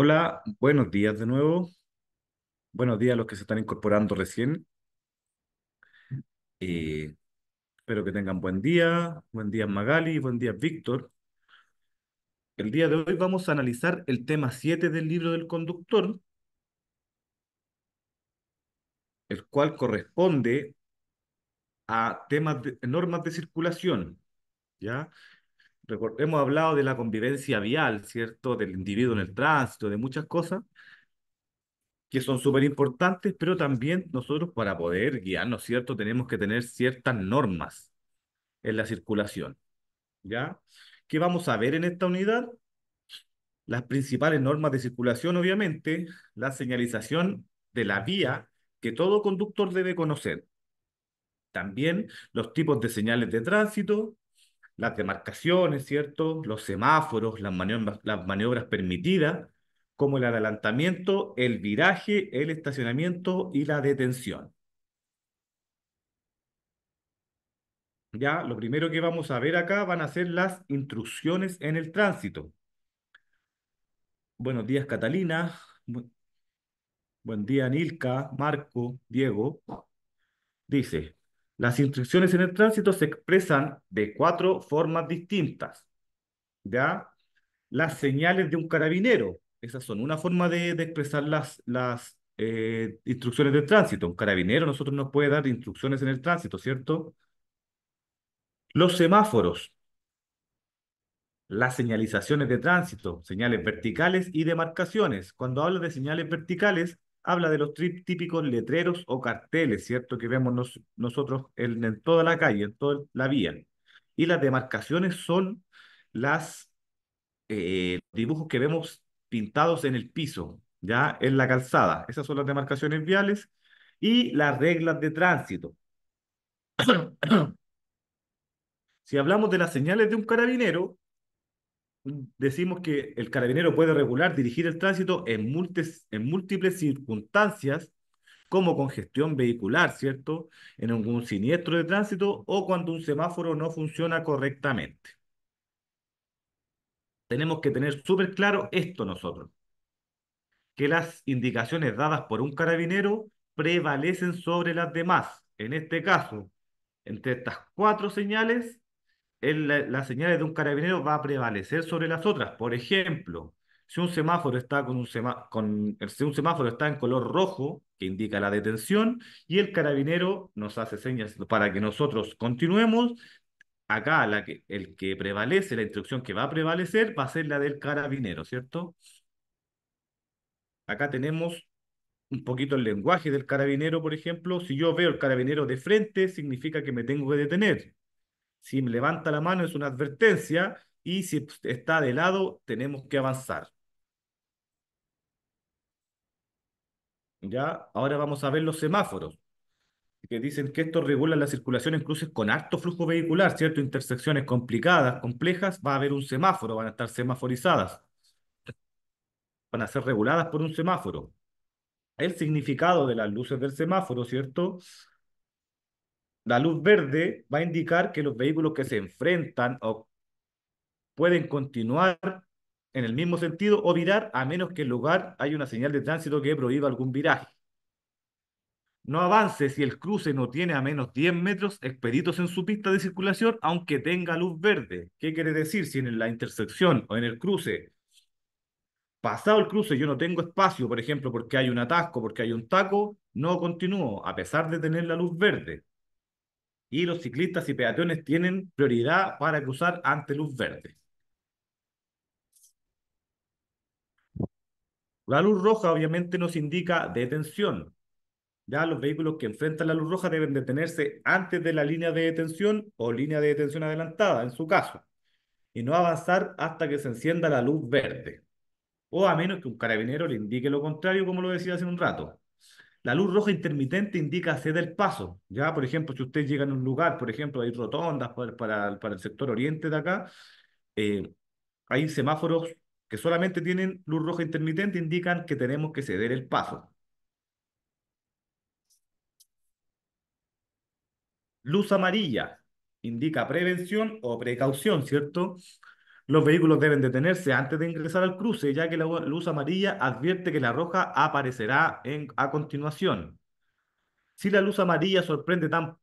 Hola, buenos días de nuevo. Buenos días a los que se están incorporando recién. Eh, espero que tengan buen día. Buen día Magali, buen día Víctor. El día de hoy vamos a analizar el tema 7 del libro del conductor, el cual corresponde a temas de, normas de circulación, ¿ya? hemos hablado de la convivencia vial, ¿cierto? Del individuo en el tránsito, de muchas cosas que son súper importantes, pero también nosotros para poder guiarnos, ¿cierto? Tenemos que tener ciertas normas en la circulación, ¿ya? ¿Qué vamos a ver en esta unidad? Las principales normas de circulación, obviamente, la señalización de la vía que todo conductor debe conocer. También los tipos de señales de tránsito, las demarcaciones, ¿cierto? Los semáforos, las maniobras, permitidas, como el adelantamiento, el viraje, el estacionamiento y la detención. Ya, lo primero que vamos a ver acá van a ser las instrucciones en el tránsito. Buenos días, Catalina. Buen día, Nilka, Marco, Diego. Dice, las instrucciones en el tránsito se expresan de cuatro formas distintas. ¿Ya? Las señales de un carabinero. Esas son una forma de, expresar las, las eh, instrucciones de tránsito. Un carabinero nosotros nos puede dar instrucciones en el tránsito, ¿cierto? Los semáforos. Las señalizaciones de tránsito, señales verticales y demarcaciones. Cuando hablo de señales verticales, habla de los típicos letreros o carteles, ¿cierto? Que vemos nosotros en, toda la calle, en toda la vía. Y las demarcaciones son los eh, dibujos que vemos pintados en el piso, ya en la calzada. Esas son las demarcaciones viales y las reglas de tránsito. si hablamos de las señales de un carabinero, decimos que el carabinero puede regular, dirigir el tránsito en, múltiples, circunstancias, como congestión vehicular, ¿cierto? En algún siniestro de tránsito o cuando un semáforo no funciona correctamente. Tenemos que tener súper claro esto nosotros, que las indicaciones dadas por un carabinero prevalecen sobre las demás. En este caso, entre estas cuatro señales, las señales de un carabinero va a prevalecer sobre las otras. Por ejemplo, si un semáforo está con un semáforo está en color rojo, que indica la detención, y el carabinero nos hace señas para que nosotros continuemos, acá la el que prevalece, la instrucción que va a prevalecer va a ser la del carabinero, ¿cierto? Acá tenemos un poquito el lenguaje del carabinero, por ejemplo. Si yo veo el carabinero de frente, significa que me tengo que detener. Si levanta la mano es una advertencia y si está de lado tenemos que avanzar. Ya, ahora vamos a ver los semáforos, que dicen que esto regula la circulación en cruces con alto flujo vehicular, ¿cierto? Intersecciones complicadas, complejas, va a haber un semáforo, van a estar semaforizadas, van a ser reguladas por un semáforo. El significado de las luces del semáforo, ¿cierto? La luz verde va a indicar que los vehículos que se enfrentan o pueden continuar en el mismo sentido o virar a menos que en lugar haya una señal de tránsito que prohíba algún viraje. No avance si el cruce no tiene a menos 10 metros expeditos en su pista de circulación, aunque tenga luz verde. ¿Qué quiere decir? Si en la intersección o en el cruce, pasado el cruce, yo no tengo espacio, por ejemplo, porque hay un atasco, porque hay un taco, no continúo, a pesar de tener la luz verde y los ciclistas y peatones tienen prioridad para cruzar ante luz verde. La luz roja obviamente nos indica detención. Ya los vehículos que enfrentan la luz roja deben detenerse antes de la línea de detención o línea de detención adelantada, en su caso, y no avanzar hasta que se encienda la luz verde. O a menos que un carabinero le indique lo contrario, como lo decía hace un rato. La luz roja intermitente indica ceder el paso. Ya, por ejemplo, si usted llega a un lugar, por ejemplo, hay rotondas para, para, el sector oriente de acá, eh, hay semáforos que solamente tienen luz roja intermitente, indican que tenemos que ceder el paso. Luz amarilla indica prevención o precaución, ¿cierto? Los vehículos deben detenerse antes de ingresar al cruce, ya que la luz amarilla advierte que la roja aparecerá en, a continuación. Si la luz amarilla sorprende tan,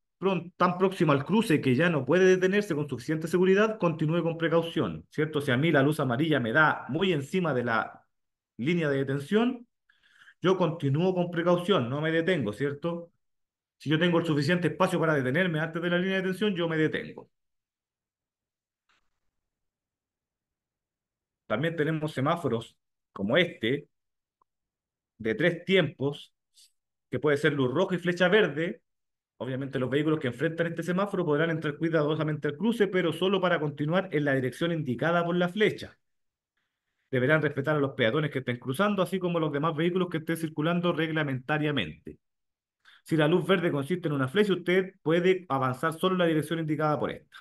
tan próximo al cruce que ya no puede detenerse con suficiente seguridad, continúe con precaución, ¿cierto? Si a mí la luz amarilla me da muy encima de la línea de detención, yo continúo con precaución, no me detengo, ¿cierto? Si yo tengo el suficiente espacio para detenerme antes de la línea de detención, yo me detengo. También tenemos semáforos como este, de tres tiempos, que puede ser luz roja y flecha verde. Obviamente los vehículos que enfrentan este semáforo podrán entrar cuidadosamente al cruce, pero solo para continuar en la dirección indicada por la flecha. Deberán respetar a los peatones que estén cruzando, así como los demás vehículos que estén circulando reglamentariamente. Si la luz verde consiste en una flecha, usted puede avanzar solo en la dirección indicada por esta.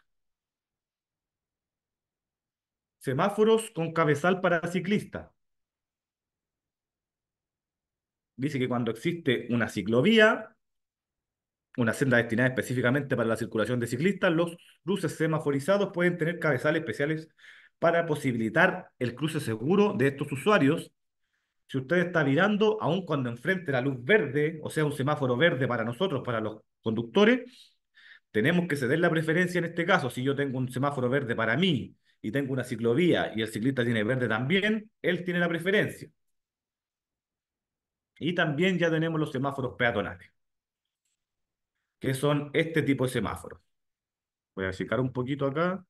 Semáforos con cabezal para ciclista. Dice que cuando existe una ciclovía, una senda destinada específicamente para la circulación de ciclistas, los cruces semaforizados pueden tener cabezales especiales para posibilitar el cruce seguro de estos usuarios. Si usted está mirando aun cuando enfrente la luz verde, o sea, un semáforo verde para nosotros, para los conductores, tenemos que ceder la preferencia en este caso. Si yo tengo un semáforo verde para mí y tengo una ciclovía y el ciclista tiene verde también, él tiene la preferencia. Y también ya tenemos los semáforos peatonales, que son este tipo de semáforos. Voy a acercar un poquito acá.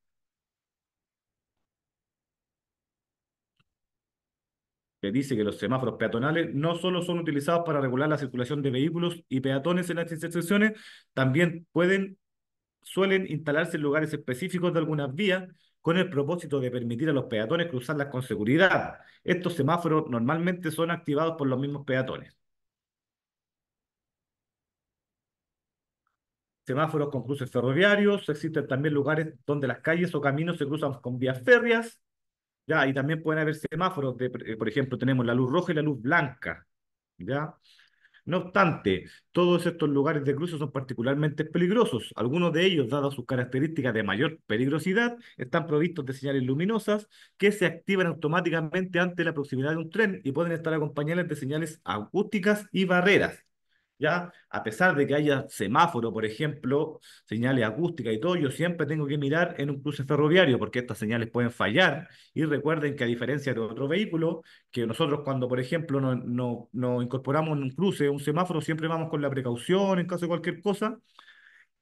que dice que los semáforos peatonales no solo son utilizados para regular la circulación de vehículos y peatones en las intersecciones, también pueden, suelen instalarse en lugares específicos de algunas vías con el propósito de permitir a los peatones cruzarlas con seguridad. Estos semáforos normalmente son activados por los mismos peatones. Semáforos con cruces ferroviarios, existen también lugares donde las calles o caminos se cruzan con vías férreas, ¿ya? y también pueden haber semáforos, de, eh, por ejemplo, tenemos la luz roja y la luz blanca. ¿ya? No obstante, todos estos lugares de cruce son particularmente peligrosos. Algunos de ellos, dadas sus características de mayor peligrosidad, están provistos de señales luminosas que se activan automáticamente ante la proximidad de un tren y pueden estar acompañadas de señales acústicas y barreras. A pesar de que haya semáforo, por ejemplo, señales acústicas y todo, yo siempre tengo que mirar en un cruce ferroviario porque estas señales pueden fallar. Y recuerden que a diferencia de otro vehículo, que nosotros cuando, por ejemplo, nos no, incorporamos en un cruce, un semáforo, siempre vamos con la precaución en caso de cualquier cosa.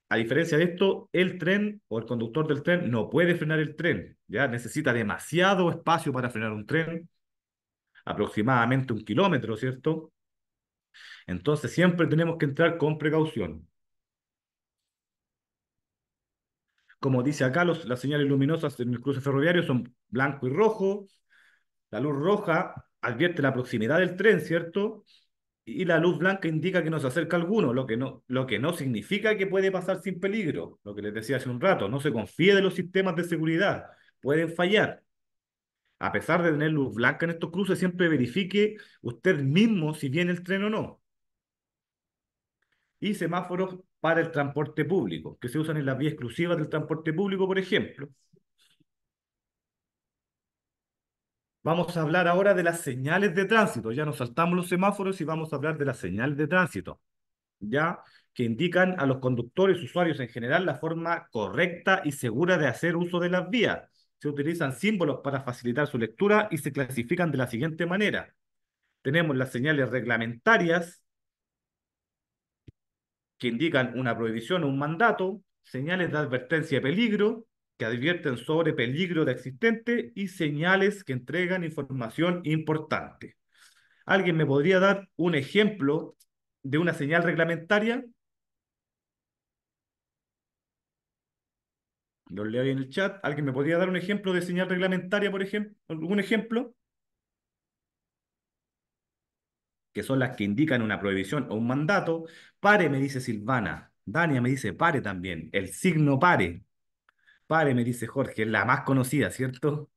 A diferencia de esto, el tren o el conductor del tren no puede frenar el tren, ¿ya? Necesita demasiado espacio para frenar un tren, aproximadamente un kilómetro, ¿cierto? Entonces siempre tenemos que entrar con precaución. Como dice acá, los, las señales luminosas en el cruce ferroviario son blanco y rojo. La luz roja advierte la proximidad del tren, ¿cierto? Y la luz blanca indica que se acerca alguno, lo que, no, lo que no significa que puede pasar sin peligro, lo que les decía hace un rato, no se confíe de los sistemas de seguridad, pueden fallar a pesar de tener luz blanca en estos cruces, siempre verifique usted mismo si viene el tren o no. Y semáforos para el transporte público, que se usan en las vías exclusivas del transporte público, por ejemplo. Vamos a hablar ahora de las señales de tránsito. Ya nos saltamos los semáforos y vamos a hablar de las señales de tránsito, ya que indican a los conductores, usuarios en general, la forma correcta y segura de hacer uso de las vías se utilizan símbolos para facilitar su lectura y se clasifican de la siguiente manera. Tenemos las señales reglamentarias, que indican una prohibición o un mandato, señales de advertencia de peligro, que advierten sobre peligro de existente, y señales que entregan información importante. ¿Alguien me podría dar un ejemplo de una señal reglamentaria? Lo leo ahí en el chat. ¿Alguien me podría dar un ejemplo de señal reglamentaria, por ejemplo? ¿Algún ejemplo? Que son las que indican una prohibición o un mandato. Pare, me dice Silvana. Dania me dice pare también. El signo pare. Pare, me dice Jorge. Es la más conocida, ¿cierto?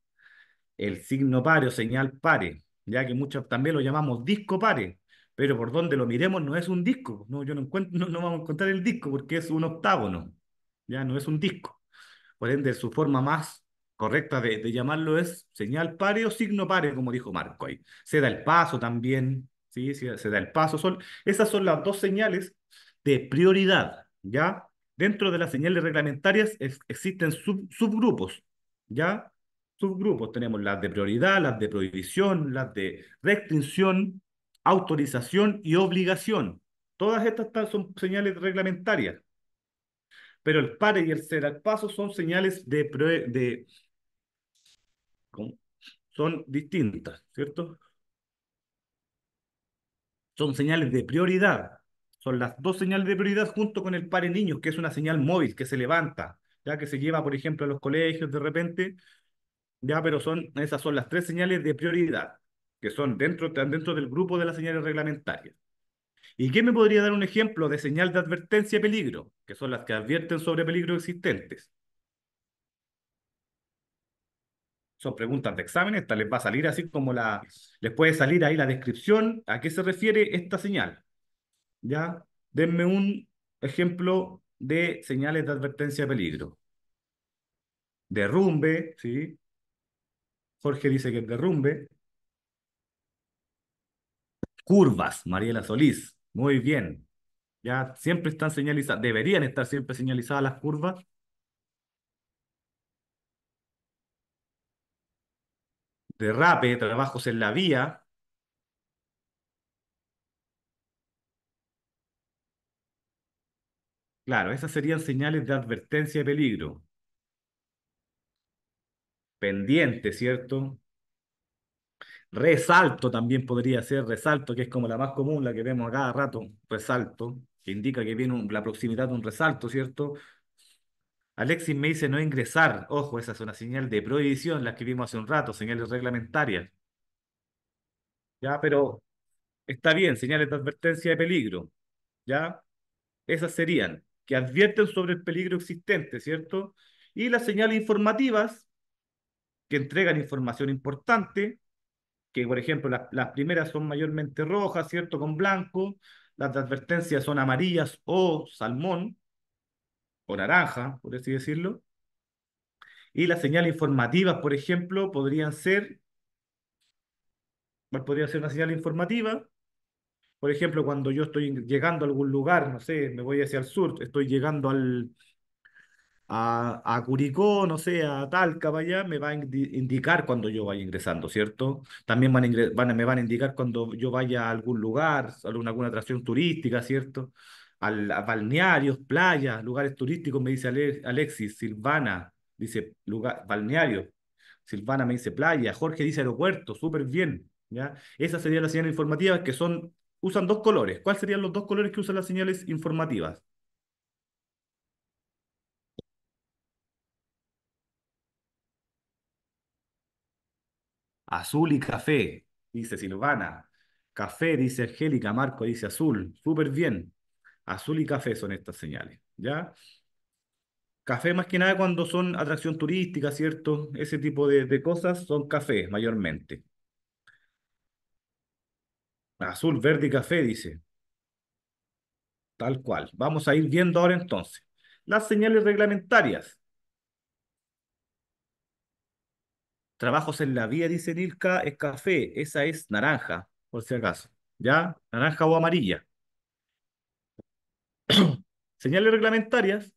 El signo pare o señal pare. Ya que muchos también lo llamamos disco pare. Pero por donde lo miremos no es un disco. No, yo no, encuentro, no, no vamos a encontrar el disco porque es un octágono. Ya no es un disco. Por ende, su forma más correcta de, llamarlo es señal pare o signo pare, como dijo Marco ahí. Se da el paso también, ¿sí? se, da el paso. Son, esas son las dos señales de prioridad, ¿ya? Dentro de las señales reglamentarias existen subgrupos, ¿ya? Subgrupos, tenemos las de prioridad, las de prohibición, las de restricción, autorización y obligación. Todas estas son señales reglamentarias pero el pare y el ser al paso son señales de, de son distintas, ¿cierto? Son señales de prioridad. Son las dos señales de prioridad junto con el pare niños, que es una señal móvil que se levanta, ya que se lleva, por ejemplo, a los colegios de repente, ya, pero son esas son las tres señales de prioridad que son dentro, dentro del grupo de las señales reglamentarias. ¿Y qué me podría dar un ejemplo de señal de advertencia peligro, que son las que advierten sobre peligros existentes? Son preguntas de examen, esta les va a salir así como la, les puede salir ahí la descripción, a qué se refiere esta señal. ¿Ya? Denme un ejemplo de señales de advertencia de peligro. Derrumbe, ¿sí? Jorge dice que derrumbe. Curvas, Mariela Solís. Muy bien. Ya siempre están señalizadas, deberían estar siempre señalizadas las curvas. Derrape, trabajos en la vía. Claro, esas serían señales de advertencia de peligro. Pendiente, ¿cierto? Resalto también podría ser, resalto, que es como la más común, la que vemos a cada rato, resalto, que indica que viene la proximidad de un resalto, ¿cierto? Alexis me dice no ingresar. Ojo, esa es una señal de prohibición, la que vimos hace un rato, señales reglamentarias. Ya, pero está bien, señales de advertencia de peligro. Ya, esas serían, que advierten sobre el peligro existente, ¿cierto? Y las señales informativas, que entregan información importante, que por ejemplo las, primeras son mayormente rojas, ¿cierto? Con blanco, las de advertencia son amarillas o salmón, o naranja, por así decirlo. Y las señales informativas, por ejemplo, podrían ser, podría ser una señal informativa? Por ejemplo, cuando yo estoy llegando a algún lugar, no sé, me voy hacia el sur, estoy llegando al, a, a, Curicó, no sé, a Talca, me va a indicar cuando yo vaya ingresando, ¿cierto? También van, a me van a indicar cuando yo vaya a algún lugar, alguna, atracción turística, ¿cierto? a balnearios, playas, lugares turísticos, me dice Alexis, Silvana, dice lugar, balneario, Silvana me dice playa, Jorge dice aeropuerto, súper bien, ¿ya? Esas serían las señales informativas que son, usan dos colores. ¿Cuáles serían los dos colores que usan las señales informativas? Azul y café, dice Silvana. Café, dice Angélica, Marco dice azul. Súper bien. Azul y café son estas señales, ¿ya? Café más que nada cuando son atracción turística, ¿cierto? Ese tipo de, cosas son café, mayormente. Azul, verde y café, dice. Tal cual. Vamos a ir viendo ahora entonces. Las señales reglamentarias. Trabajos en la vía, dice Nilka, es café. Esa es naranja, por si acaso. ¿Ya? Naranja o amarilla. Señales reglamentarias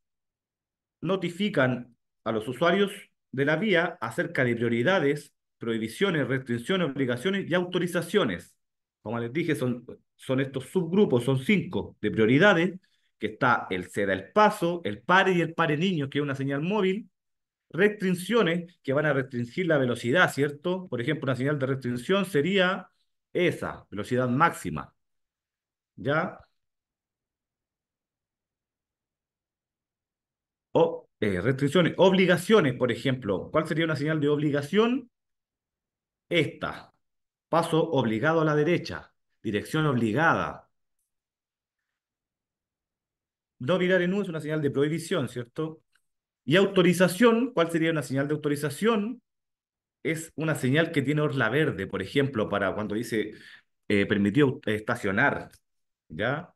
notifican a los usuarios de la vía acerca de prioridades, prohibiciones, restricciones, obligaciones y autorizaciones. Como les dije, son, son estos subgrupos, son cinco de prioridades, que está el CEDA el paso, el PARE y el PARE niño, que es una señal móvil, restricciones que van a restringir la velocidad, ¿cierto? Por ejemplo, una señal de restricción sería esa, velocidad máxima. ¿Ya? O eh, restricciones, obligaciones, por ejemplo. ¿Cuál sería una señal de obligación? Esta. Paso obligado a la derecha. Dirección obligada. No mirar en U es una señal de prohibición, ¿cierto? Y autorización, ¿cuál sería una señal de autorización? Es una señal que tiene orla verde, por ejemplo, para cuando dice eh, permitido estacionar, ¿ya?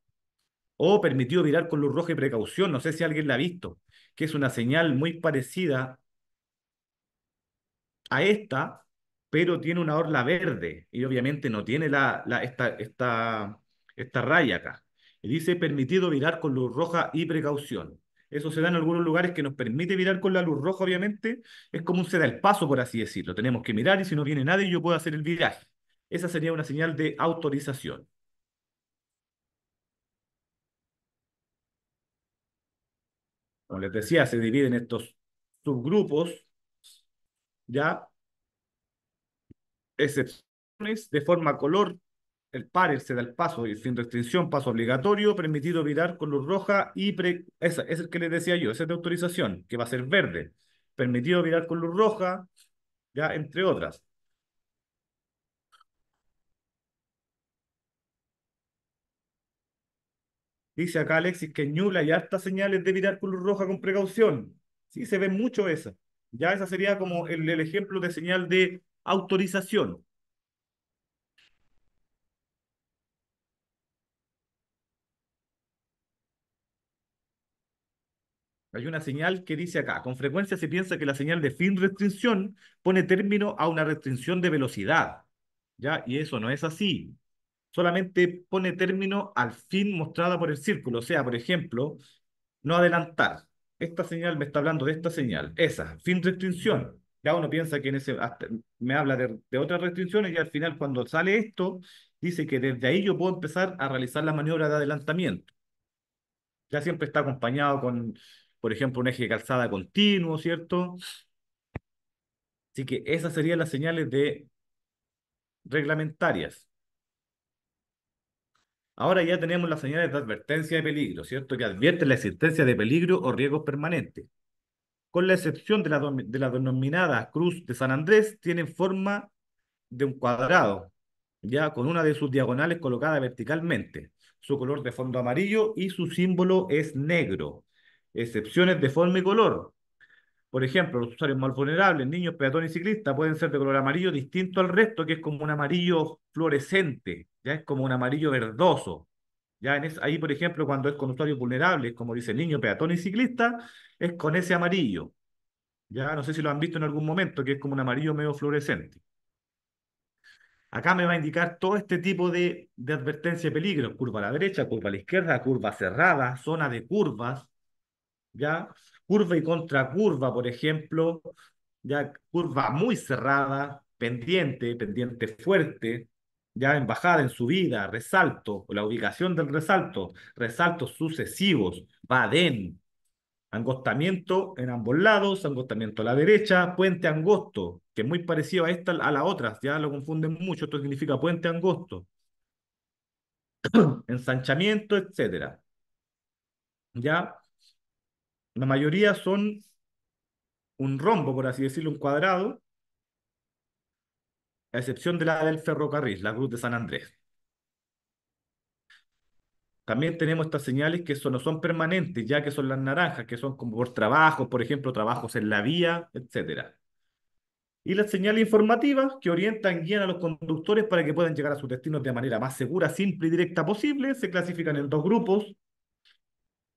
O permitido virar con luz roja y precaución, no sé si alguien la ha visto, que es una señal muy parecida a esta, pero tiene una orla verde y obviamente no tiene la, esta, esta, esta raya acá. Y dice permitido virar con luz roja y precaución. Eso se da en algunos lugares que nos permite mirar con la luz roja, obviamente. Es como un se da el paso, por así decirlo. Tenemos que mirar y si no viene nadie, yo puedo hacer el viraje. Esa sería una señal de autorización. Como les decía, se dividen estos subgrupos, ya, excepciones de forma color el PARES se da el paso y sin restricción, paso obligatorio, permitido virar con luz roja y es el que les decía yo, ese es de autorización, que va a ser verde, permitido virar con luz roja, ya entre otras. Dice acá Alexis que en Ñula ya altas señales de virar con luz roja con precaución. Sí, se ve mucho esa. Ya esa sería como el ejemplo de señal de autorización. Hay una señal que dice acá, con frecuencia se piensa que la señal de fin restricción pone término a una restricción de velocidad, ¿ya? Y eso no es así. Solamente pone término al fin mostrada por el círculo. O sea, por ejemplo, no adelantar. Esta señal me está hablando de esta señal. Esa, fin restricción. Ya uno piensa que en ese, me habla de, de otras restricciones y al final cuando sale esto, dice que desde ahí yo puedo empezar a realizar la maniobra de adelantamiento. Ya siempre está acompañado con por ejemplo, un eje de calzada continuo, ¿cierto? Así que esas serían las señales de reglamentarias. Ahora ya tenemos las señales de advertencia de peligro, ¿cierto? Que advierten la existencia de peligro o riesgos permanentes. Con la excepción de la, de la denominada cruz de San Andrés, tienen forma de un cuadrado, ya con una de sus diagonales colocada verticalmente, su color de fondo amarillo y su símbolo es negro excepciones de forma y color. Por ejemplo, los usuarios más vulnerables, niños, peatones y ciclistas pueden ser de color amarillo distinto al resto, que es como un amarillo fluorescente, ya es como un amarillo verdoso. Ya ahí, por ejemplo, cuando es con usuarios vulnerables, como dice niño, peatón y ciclista, es con ese amarillo. Ya no sé si lo han visto en algún momento, que es como un amarillo medio fluorescente. Acá me va a indicar todo este tipo de, de advertencia de peligro. Curva a la derecha, curva a la izquierda, curva cerrada, zona de curvas, ¿ya? Curva y contracurva, por ejemplo, ¿ya? Curva muy cerrada, pendiente, pendiente fuerte, ¿ya? En bajada, en subida, resalto, la ubicación del resalto, resaltos sucesivos, badén, angostamiento en ambos lados, angostamiento a la derecha, puente angosto, que es muy parecido a esta, a la otra, ya lo confunden mucho, esto significa puente angosto, ensanchamiento, etcétera. ¿Ya? La mayoría son un rombo, por así decirlo, un cuadrado, a excepción de la del ferrocarril, la cruz de San Andrés. También tenemos estas señales que no son permanentes, ya que son las naranjas, que son como por trabajo, por ejemplo, trabajos en la vía, etc. Y las señales informativas que orientan, guían a los conductores para que puedan llegar a sus destinos de manera más segura, simple y directa posible, se clasifican en dos grupos,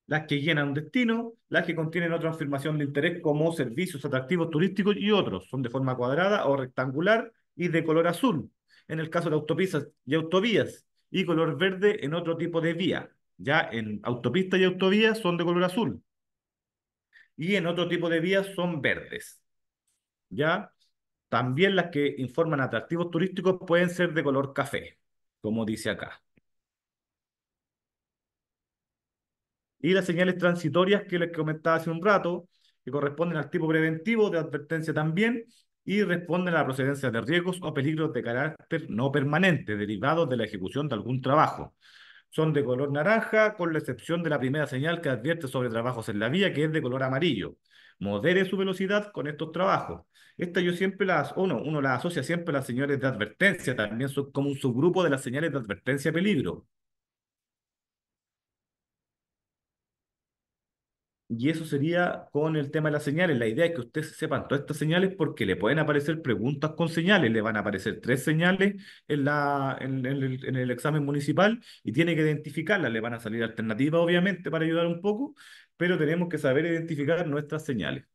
las que llenan un destino, las que contienen otra afirmación de interés como servicios atractivos turísticos y otros. Son de forma cuadrada o rectangular y de color azul, en el caso de autopistas y autovías, y color verde en otro tipo de vía. Ya en autopistas y autovías son de color azul. Y en otro tipo de vías son verdes. Ya también las que informan atractivos turísticos pueden ser de color café, como dice acá. y las señales transitorias que les comentaba hace un rato, que corresponden al tipo preventivo de advertencia también y responden a la procedencia de riesgos o peligros de carácter no permanente derivados de la ejecución de algún trabajo. Son de color naranja, con la excepción de la primera señal que advierte sobre trabajos en la vía, que es de color amarillo. Modere su velocidad con estos trabajos. esta yo siempre las, uno, uno las asocia siempre a las señales de advertencia, también son como un subgrupo de las señales de advertencia peligro. Y eso sería con el tema de las señales. La idea es que ustedes sepan todas estas señales porque le pueden aparecer preguntas con señales. Le van a aparecer tres señales en, la, en, el, examen municipal y tiene que identificarlas. Le van a salir alternativas, obviamente, para ayudar un poco, pero tenemos que saber identificar nuestras señales.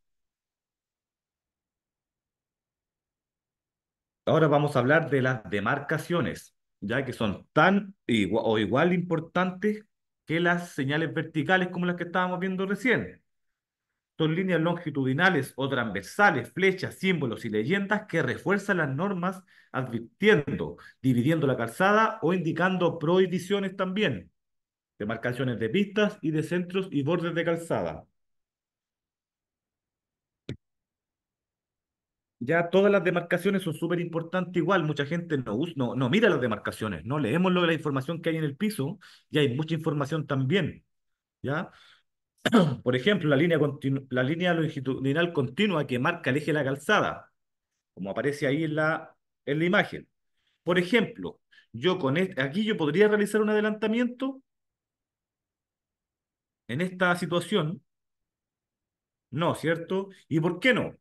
Ahora vamos a hablar de las demarcaciones, ya que son tan o igual importantes que las señales verticales como las que estábamos viendo recién. Son líneas longitudinales o transversales, flechas, símbolos y leyendas que refuerzan las normas advirtiendo, dividiendo la calzada o indicando prohibiciones también, demarcaciones de pistas y de centros y bordes de calzada. ya todas las demarcaciones son súper importantes igual, mucha gente no, no, mira las demarcaciones, no leemos lo de la información que hay en el piso y hay mucha información también, ¿ya? Por ejemplo, la línea, la línea longitudinal continua que marca el eje de la calzada, como aparece ahí en la, en la imagen. Por ejemplo, yo con este, aquí yo podría realizar un adelantamiento en esta situación. No, ¿cierto? ¿Y por qué no?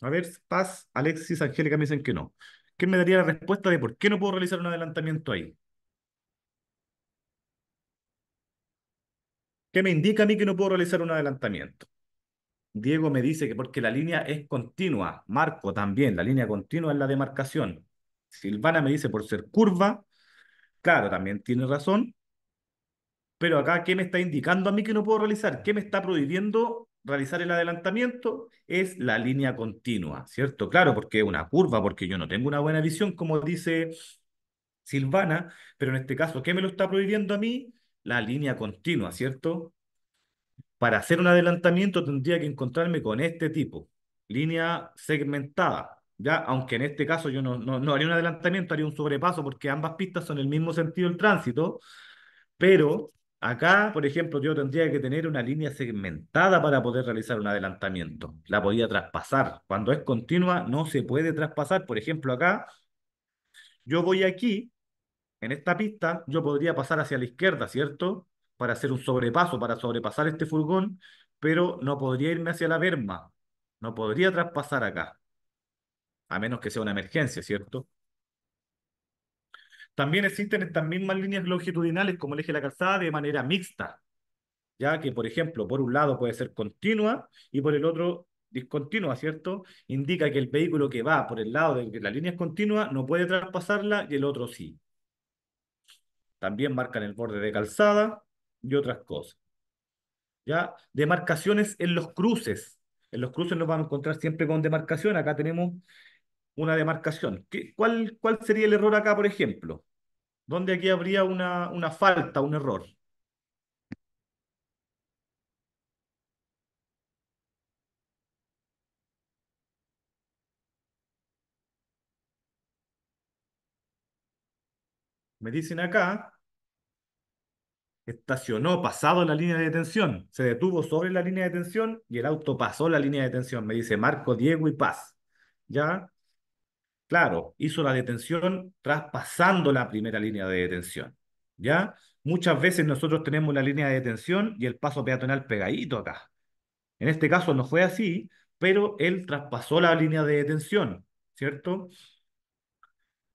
A ver, Paz, Alexis, Angélica me dicen que no. ¿Qué me daría la respuesta de por qué no puedo realizar un adelantamiento ahí? ¿Qué me indica a mí que no puedo realizar un adelantamiento? Diego me dice que porque la línea es continua. Marco también, la línea continua es la demarcación. Silvana me dice por ser curva. Claro, también tiene razón. Pero acá, ¿qué me está indicando a mí que no puedo realizar? ¿Qué me está prohibiendo realizar el adelantamiento es la línea continua, ¿cierto? Claro, porque es una curva, porque yo no tengo una buena visión, como dice Silvana, pero en este caso, ¿qué me lo está prohibiendo a mí? La línea continua, ¿cierto? Para hacer un adelantamiento tendría que encontrarme con este tipo, línea segmentada, ¿ya? Aunque en este caso yo no, no, haría un adelantamiento, haría un sobrepaso, porque ambas pistas son el mismo sentido del tránsito, pero Acá, por ejemplo, yo tendría que tener una línea segmentada para poder realizar un adelantamiento. La podía traspasar. Cuando es continua, no se puede traspasar. Por ejemplo, acá, yo voy aquí, en esta pista, yo podría pasar hacia la izquierda, ¿cierto? Para hacer un sobrepaso, para sobrepasar este furgón, pero no podría irme hacia la berma. No podría traspasar acá. A menos que sea una emergencia, ¿cierto? También existen estas mismas líneas longitudinales como el eje de la calzada de manera mixta, ya que, por ejemplo, por un lado puede ser continua y por el otro discontinua, ¿cierto? Indica que el vehículo que va por el lado de la línea es continua no puede traspasarla y el otro sí. También marcan el borde de calzada y otras cosas. ¿Ya? Demarcaciones en los cruces. En los cruces nos vamos a encontrar siempre con demarcación. Acá tenemos una demarcación. ¿Qué, cuál, ¿Cuál sería el error acá, por ejemplo? ¿Dónde aquí habría una, una falta, un error? Me dicen acá, estacionó pasado la línea de detención, se detuvo sobre la línea de detención y el auto pasó la línea de detención, me dice Marco, Diego y Paz. ¿Ya? Claro, hizo la detención traspasando la primera línea de detención. ¿Ya? Muchas veces nosotros tenemos la línea de detención y el paso peatonal pegadito acá. En este caso no fue así, pero él traspasó la línea de detención, ¿cierto?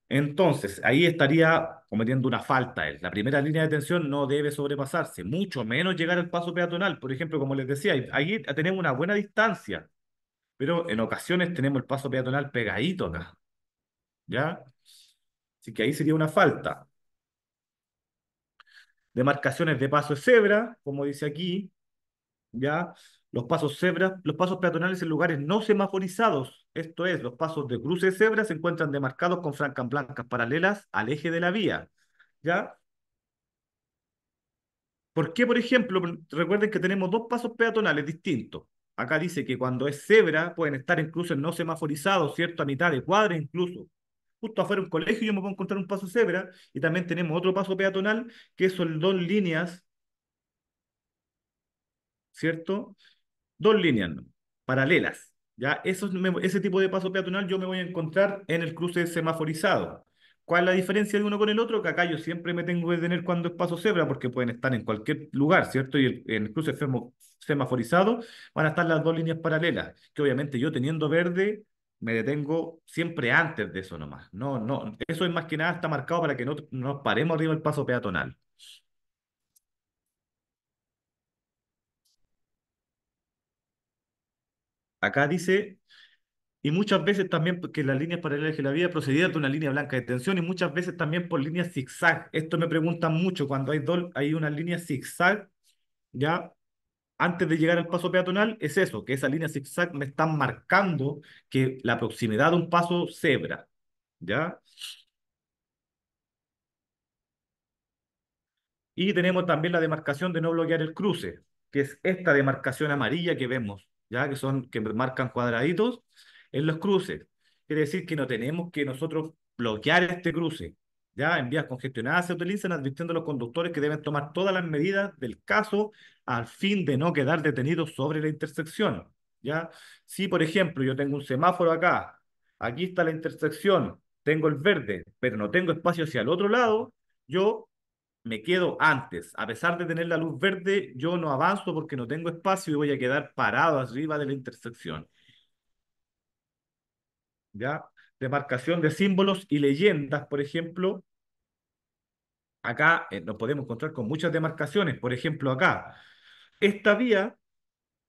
Entonces, ahí estaría cometiendo una falta él. La primera línea de detención no debe sobrepasarse, mucho menos llegar al paso peatonal. Por ejemplo, como les decía, ahí tenemos una buena distancia, pero en ocasiones tenemos el paso peatonal pegadito acá. ¿Ya? Así que ahí sería una falta. Demarcaciones de paso cebra, como dice aquí, ¿ya? Los pasos cebra, los pasos peatonales en lugares no semaforizados, esto es, los pasos de cruce de cebra se encuentran demarcados con francas blancas paralelas al eje de la vía, ¿ya? ¿Por qué, por ejemplo, recuerden que tenemos dos pasos peatonales distintos? Acá dice que cuando es cebra pueden estar en no semaforizados, ¿cierto? A mitad de cuadra incluso, justo afuera un colegio yo me a encontrar un paso cebra y también tenemos otro paso peatonal que son dos líneas, ¿cierto? Dos líneas paralelas. ¿ya? Eso, ese tipo de paso peatonal yo me voy a encontrar en el cruce semaforizado. ¿Cuál es la diferencia de uno con el otro? Que acá yo siempre me tengo que tener cuando es paso cebra, porque pueden estar en cualquier lugar, ¿cierto? Y en el cruce semaforizado van a estar las dos líneas paralelas, que obviamente yo teniendo verde me detengo siempre antes de eso nomás. No, no, eso es más que nada está marcado para que no nos paremos arriba del paso peatonal. Acá dice, y muchas veces también porque las líneas paralelas de la vía procedían de una línea blanca de tensión y muchas veces también por líneas zigzag. Esto me preguntan mucho cuando hay, dos, hay una línea zigzag, ¿ya? antes de llegar al paso peatonal es eso, que esa línea zigzag me está marcando que la proximidad de un paso cebra, ¿ya? Y tenemos también la demarcación de no bloquear el cruce, que es esta demarcación amarilla que vemos, ¿ya? Que son, que marcan cuadraditos en los cruces. Quiere decir que no tenemos que nosotros bloquear este cruce, ya en vías congestionadas se utilizan advirtiendo a los conductores que deben tomar todas las medidas del caso al fin de no quedar detenidos sobre la intersección. ¿Ya? Si, por ejemplo, yo tengo un semáforo acá, aquí está la intersección, tengo el verde, pero no tengo espacio hacia el otro lado, yo me quedo antes. A pesar de tener la luz verde, yo no avanzo porque no tengo espacio y voy a quedar parado arriba de la intersección. ¿Ya? demarcación de símbolos y leyendas, por ejemplo, acá eh, nos podemos encontrar con muchas demarcaciones, por ejemplo, acá. Esta vía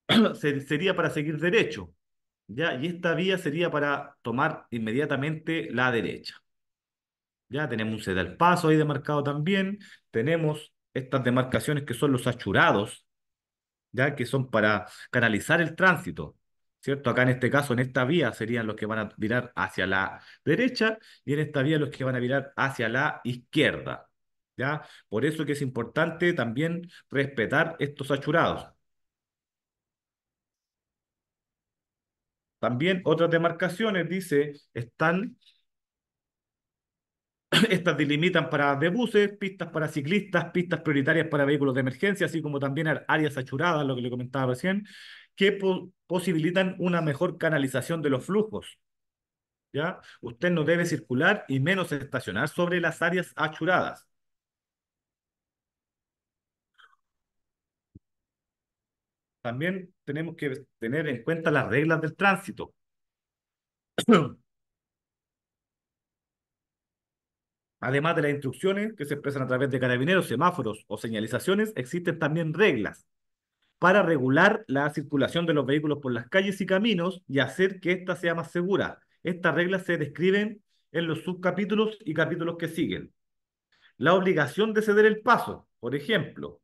sería para seguir derecho, ¿ya? Y esta vía sería para tomar inmediatamente la derecha. Ya tenemos un al paso ahí demarcado también, tenemos estas demarcaciones que son los achurados, ya que son para canalizar el tránsito. ¿cierto? Acá en este caso, en esta vía serían los que van a virar hacia la derecha y en esta vía los que van a virar hacia la izquierda, ¿ya? Por eso que es importante también respetar estos achurados. También otras demarcaciones, dice, están... Estas delimitan para de buses, pistas para ciclistas, pistas prioritarias para vehículos de emergencia, así como también áreas achuradas, lo que le comentaba recién, que posibilitan una mejor canalización de los flujos. ¿ya? Usted no debe circular y menos estacionar sobre las áreas achuradas. También tenemos que tener en cuenta las reglas del tránsito. Además de las instrucciones que se expresan a través de carabineros, semáforos o señalizaciones, existen también reglas para regular la circulación de los vehículos por las calles y caminos y hacer que ésta sea más segura. Estas reglas se describen en los subcapítulos y capítulos que siguen. La obligación de ceder el paso, por ejemplo.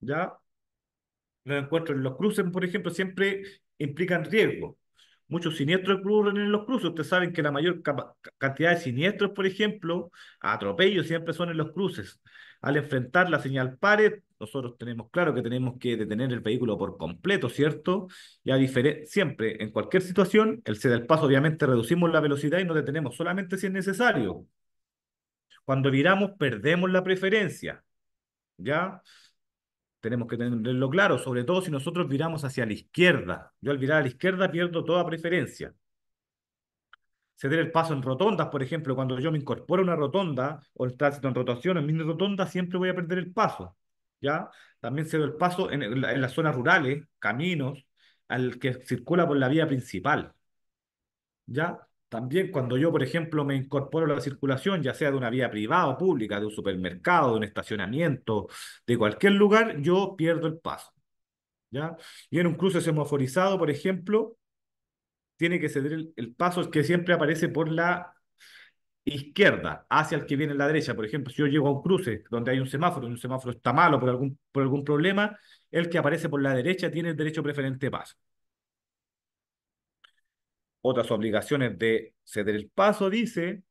Ya los encuentros en los cruces, por ejemplo, siempre implican riesgo. Muchos siniestros ocurren en los cruces. Ustedes saben que la mayor cantidad de siniestros, por ejemplo, atropellos siempre son en los cruces. Al enfrentar la señal pare, nosotros tenemos claro que tenemos que detener el vehículo por completo, ¿cierto? Ya siempre, en cualquier situación, el el paso, obviamente reducimos la velocidad y nos detenemos solamente si es necesario. Cuando viramos, perdemos la preferencia, ¿ya? Tenemos que tenerlo claro, sobre todo si nosotros viramos hacia la izquierda. Yo al virar a la izquierda pierdo toda preferencia ceder el paso en rotondas, por ejemplo, cuando yo me incorporo a una rotonda o el tránsito en rotación, en mi rotonda, siempre voy a perder el paso. ¿ya? También se el paso en, las zonas rurales, caminos, al que circula por la vía principal, ¿ya? También cuando yo, por ejemplo, me incorporo a la circulación, ya sea de una vía privada o pública, de un supermercado, de un estacionamiento, de cualquier lugar, yo pierdo el paso. ¿ya? Y en un cruce semaforizado, por ejemplo, tiene que ceder el, el paso que siempre aparece por la izquierda hacia el que viene la derecha, por ejemplo, si yo llego a un cruce donde hay un semáforo y un semáforo está malo por algún, por algún problema, el que aparece por la derecha tiene el derecho preferente de paso. Otras obligaciones de ceder el paso dice,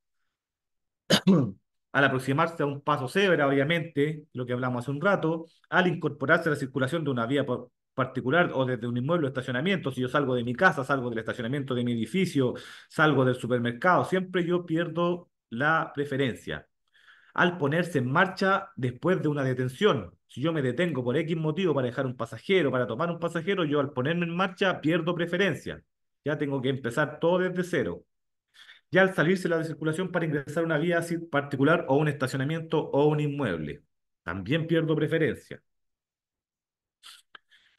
al aproximarse a un paso severo, obviamente, lo que hablamos hace un rato, al incorporarse a la circulación de una vía por, particular o desde un inmueble o estacionamiento, si yo salgo de mi casa, salgo del estacionamiento de mi edificio, salgo del supermercado, siempre yo pierdo la preferencia. Al ponerse en marcha después de una detención, si yo me detengo por X motivo para dejar un pasajero, para tomar un pasajero, yo al ponerme en marcha pierdo preferencia. Ya tengo que empezar todo desde cero. Ya al salirse la de circulación para ingresar a una vía particular o un estacionamiento o un inmueble, también pierdo preferencia.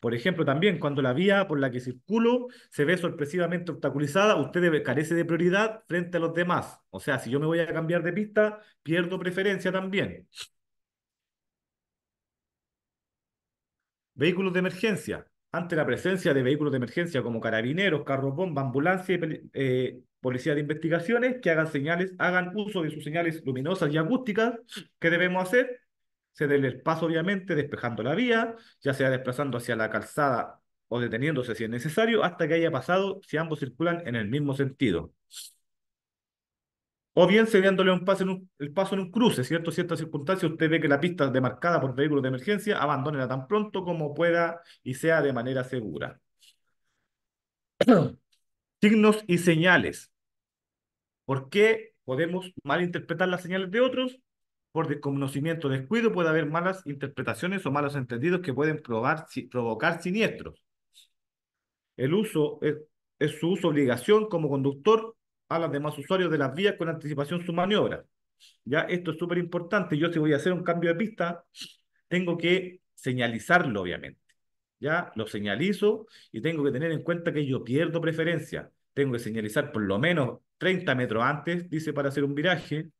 Por ejemplo, también cuando la vía por la que circulo se ve sorpresivamente obstaculizada, usted carece de prioridad frente a los demás. O sea, si yo me voy a cambiar de pista, pierdo preferencia también. Vehículos de emergencia. Ante la presencia de vehículos de emergencia como carabineros, carros bomba, ambulancia y eh, policía de investigaciones que hagan señales, hagan uso de sus señales luminosas y acústicas ¿qué debemos hacer se el paso, obviamente, despejando la vía, ya sea desplazando hacia la calzada o deteniéndose si es necesario, hasta que haya pasado si ambos circulan en el mismo sentido. O bien cediéndole un paso en un, el paso en un cruce, ¿cierto? cierta circunstancia usted ve que la pista demarcada por vehículos de emergencia, abandónela tan pronto como pueda y sea de manera segura. Signos y señales. ¿Por qué podemos malinterpretar las señales de otros? por desconocimiento o descuido puede haber malas interpretaciones o malos entendidos que pueden provocar siniestros. El uso es, su uso obligación como conductor a los demás usuarios de las vías con anticipación su maniobra. Ya, esto es súper importante. Yo si voy a hacer un cambio de pista, tengo que señalizarlo, obviamente. Ya, lo señalizo y tengo que tener en cuenta que yo pierdo preferencia. Tengo que señalizar por lo menos 30 metros antes, dice, para hacer un viraje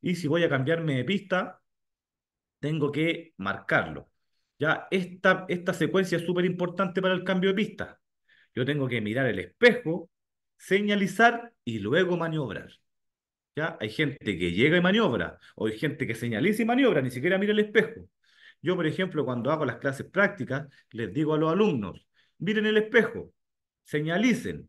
y si voy a cambiarme de pista, tengo que marcarlo. Ya, esta, esta secuencia es súper importante para el cambio de pista. Yo tengo que mirar el espejo, señalizar y luego maniobrar. ¿Ya? Hay gente que llega y maniobra, o hay gente que señaliza y maniobra, ni siquiera mira el espejo. Yo, por ejemplo, cuando hago las clases prácticas, les digo a los alumnos, miren el espejo, señalicen,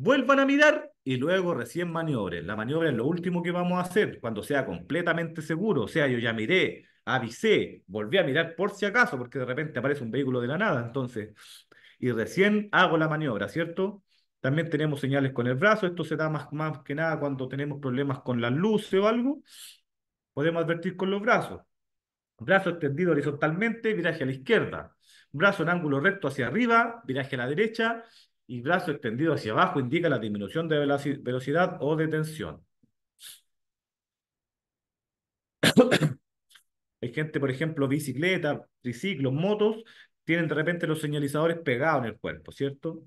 vuelvan a mirar y luego recién maniobren. La maniobra es lo último que vamos a hacer cuando sea completamente seguro. O sea, yo ya miré, avisé, volví a mirar por si acaso, porque de repente aparece un vehículo de la nada. Entonces, y recién hago la maniobra, ¿cierto? También tenemos señales con el brazo. Esto se da más, más que nada cuando tenemos problemas con la luces o algo. Podemos advertir con los brazos. Brazo extendido horizontalmente, viraje a la izquierda. Brazo en ángulo recto hacia arriba, viraje a la derecha y brazo extendido hacia abajo indica la disminución de velocidad o de tensión. Hay gente, por ejemplo, bicicleta, triciclos, motos, tienen de repente los señalizadores pegados en el cuerpo, ¿cierto?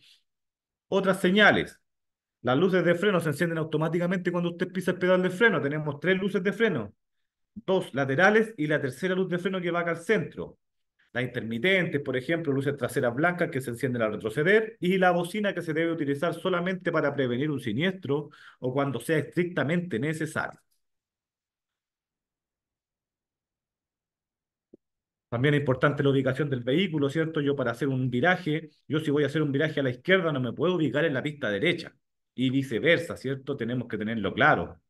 Otras señales. Las luces de freno se encienden automáticamente cuando usted pisa el pedal de freno. Tenemos tres luces de freno, dos laterales y la tercera luz de freno que va acá al centro las intermitentes, por ejemplo, luces traseras blancas que se encienden al retroceder y la bocina que se debe utilizar solamente para prevenir un siniestro o cuando sea estrictamente necesario. También es importante la ubicación del vehículo, ¿cierto? Yo para hacer un viraje, yo si voy a hacer un viraje a la izquierda no me puedo ubicar en la pista derecha y viceversa, ¿cierto? Tenemos que tenerlo claro.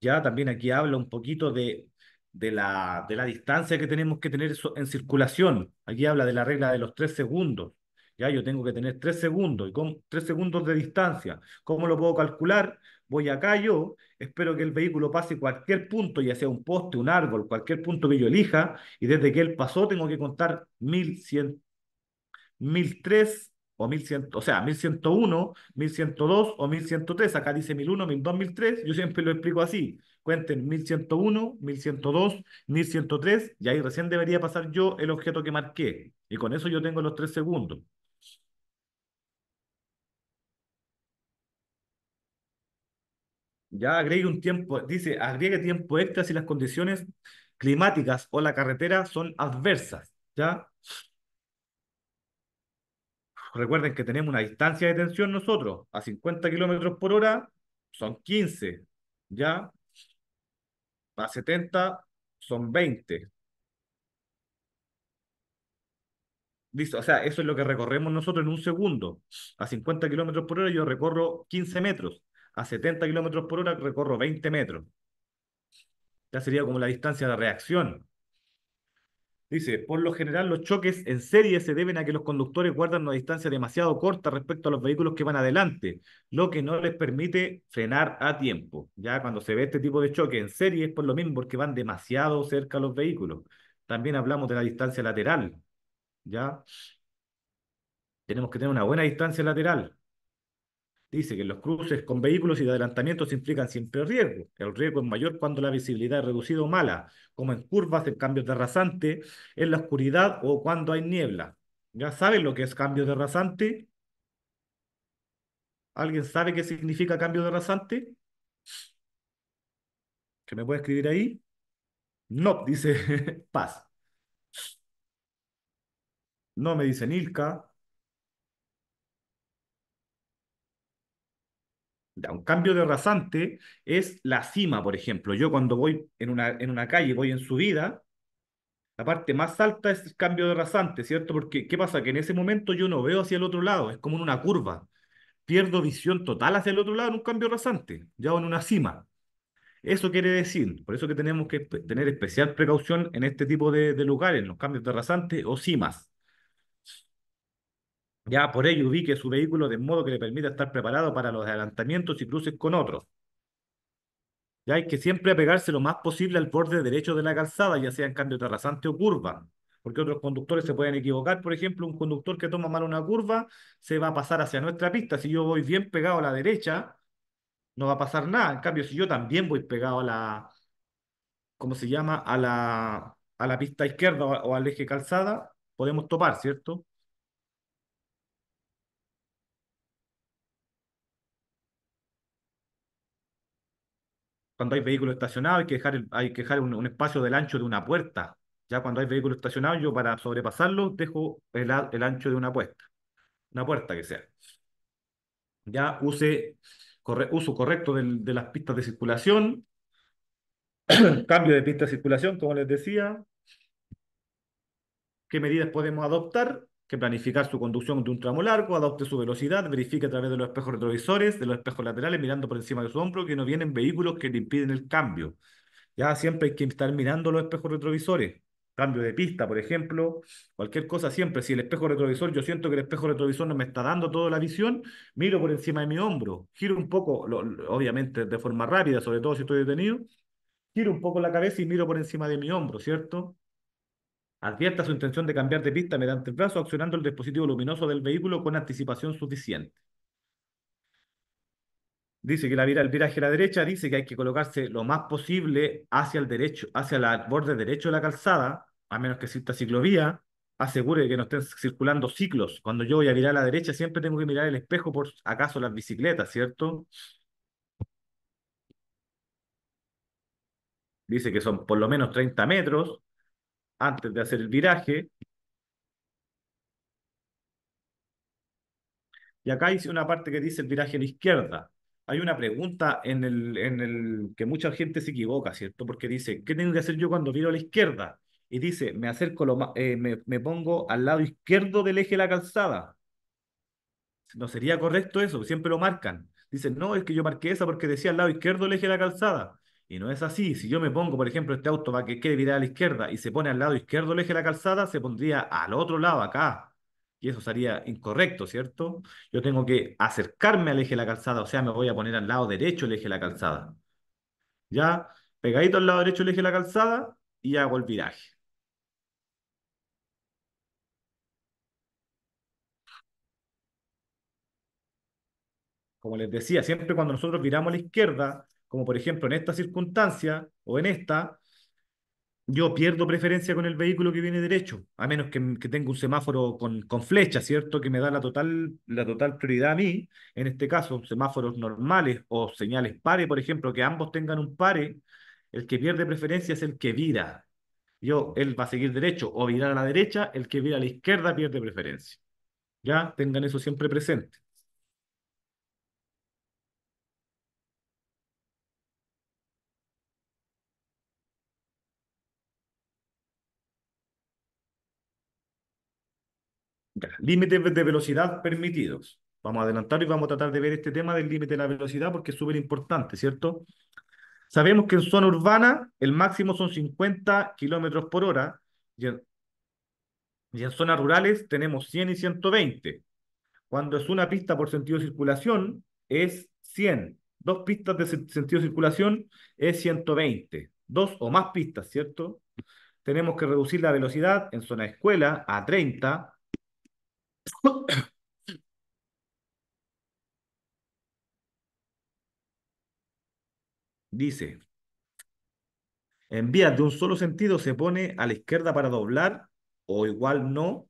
Ya también aquí habla un poquito de de la, de la distancia que tenemos que tener en circulación. Aquí habla de la regla de los tres segundos. Ya yo tengo que tener tres segundos y con tres segundos de distancia. ¿Cómo lo puedo calcular? Voy acá yo, espero que el vehículo pase cualquier punto, ya sea un poste, un árbol, cualquier punto que yo elija, y desde que él pasó tengo que contar mil tres o mil ciento, o sea, 1101, 1102 o 1103. Acá dice dos, mil tres Yo siempre lo explico así cuenten 1101, 1102, 1103 y ahí recién debería pasar yo el objeto que marqué. Y con eso yo tengo los tres segundos. Ya agregue un tiempo, dice, agregue tiempo extra si las condiciones climáticas o la carretera son adversas. ¿Ya? Recuerden que tenemos una distancia de tensión nosotros a 50 kilómetros por hora, son 15. ¿Ya? A 70 son 20. Listo, o sea, eso es lo que recorremos nosotros en un segundo. A 50 kilómetros por hora yo recorro 15 metros. A 70 kilómetros por hora recorro 20 metros. Ya sería como la distancia de reacción. Dice, por lo general los choques en serie se deben a que los conductores guardan una distancia demasiado corta respecto a los vehículos que van adelante, lo que no les permite frenar a tiempo. Ya cuando se ve este tipo de choque en serie es por lo mismo, porque van demasiado cerca los vehículos. También hablamos de la distancia lateral. Ya tenemos que tener una buena distancia lateral dice que los cruces con vehículos y de adelantamientos implican siempre riesgo. El riesgo es mayor cuando la visibilidad es reducida o mala, como en curvas, en cambios de rasante, en la oscuridad o cuando hay niebla. ¿Ya saben lo que es cambio de rasante? ¿Alguien sabe qué significa cambio de rasante? ¿Que me puede escribir ahí? No, dice Paz. No me dice Nilka. un cambio de rasante es la cima, por ejemplo. Yo cuando voy en una, en una calle, voy en subida, la parte más alta es el cambio de rasante, ¿cierto? Porque ¿qué pasa? Que en ese momento yo no veo hacia el otro lado, es como en una curva. Pierdo visión total hacia el otro lado en un cambio rasante, ya en una cima. Eso quiere decir, por eso que tenemos que tener especial precaución en este tipo de, de lugares, en los cambios de rasante o cimas. Ya por ello ubique su vehículo de modo que le permita estar preparado para los adelantamientos y cruces con otros. Ya hay que siempre pegarse lo más posible al borde derecho de la calzada, ya sea en cambio terrazante o curva, porque otros conductores se pueden equivocar. Por ejemplo, un conductor que toma mal una curva se va a pasar hacia nuestra pista. Si yo voy bien pegado a la derecha, no va a pasar nada. En cambio, si yo también voy pegado a la, ¿cómo se llama? A la, a la pista izquierda o al eje calzada, podemos topar, ¿cierto? cuando hay vehículo estacionado hay que dejar, hay que dejar un, espacio del ancho de una puerta. Ya cuando hay vehículo estacionado, yo para sobrepasarlo dejo el, ancho de una puerta. Una puerta que sea. Ya use, uso correcto de las pistas de circulación. Cambio de pista de circulación, como les decía. ¿Qué medidas podemos adoptar? planificar su conducción de un tramo largo, adopte su velocidad, verifique a través de los espejos retrovisores, de los espejos laterales, mirando por encima de su hombro que no vienen vehículos que le impiden el cambio. Ya siempre hay que estar mirando los espejos retrovisores. Cambio de pista, por ejemplo, cualquier cosa siempre. Si el espejo retrovisor, yo siento que el espejo retrovisor no me está dando toda la visión, miro por encima de mi hombro, giro un poco, obviamente de forma rápida, sobre todo si estoy detenido, giro un poco la cabeza y miro por encima de mi hombro, ¿cierto? Advierta su intención de cambiar de pista mediante el brazo accionando el dispositivo luminoso del vehículo con anticipación suficiente. Dice que la, el viraje a la derecha dice que hay que colocarse lo más posible hacia el derecho, hacia el borde derecho de la calzada, a menos que exista ciclovía. Asegure que no estén circulando ciclos. Cuando yo voy a virar a la derecha, siempre tengo que mirar el espejo por acaso las bicicletas, ¿cierto? Dice que son por lo menos 30 metros antes de hacer el viraje. Y acá hice una parte que dice el viraje a la izquierda. Hay una pregunta en el, en el que mucha gente se equivoca, ¿cierto? Porque dice, ¿qué tengo que hacer yo cuando viro a la izquierda? Y dice, me acerco, lo, eh, me, pongo al lado izquierdo del eje de la calzada. No sería correcto eso, siempre lo marcan. Dicen, no, es que yo marqué esa porque decía al lado izquierdo del eje de la calzada. Y no es así. Si yo me pongo, por ejemplo, este auto a que quede virada a la izquierda y se pone al lado izquierdo el eje de la calzada, se pondría al otro lado, acá. Y eso sería incorrecto, ¿cierto? Yo tengo que acercarme al eje de la calzada, o sea, me voy a poner al lado derecho el eje de la calzada. Ya, pegadito al lado derecho el eje de la calzada y hago el viraje. Como les decía, siempre cuando nosotros viramos a la izquierda, como por ejemplo en esta circunstancia o en esta, yo pierdo preferencia con el vehículo que viene derecho, a menos que, tenga un semáforo con, con, flecha, ¿cierto? Que me da la total, la total prioridad a mí, en este caso, semáforos normales o señales pare, por ejemplo, que ambos tengan un pare, el que pierde preferencia es el que vira. Yo, él va a seguir derecho o virar a la derecha, el que vira a la izquierda pierde preferencia. Ya, tengan eso siempre presente. límites de velocidad permitidos. Vamos a adelantar y vamos a tratar de ver este tema del límite de la velocidad porque es súper importante, ¿cierto? Sabemos que en zona urbana el máximo son 50 kilómetros por hora y en, zonas rurales tenemos 100 y 120. Cuando es una pista por sentido de circulación es 100. Dos pistas de sentido de circulación es 120. Dos o más pistas, ¿cierto? Tenemos que reducir la velocidad en zona escuela a 30, Dice, en vías de un solo sentido se pone a la izquierda para doblar o igual no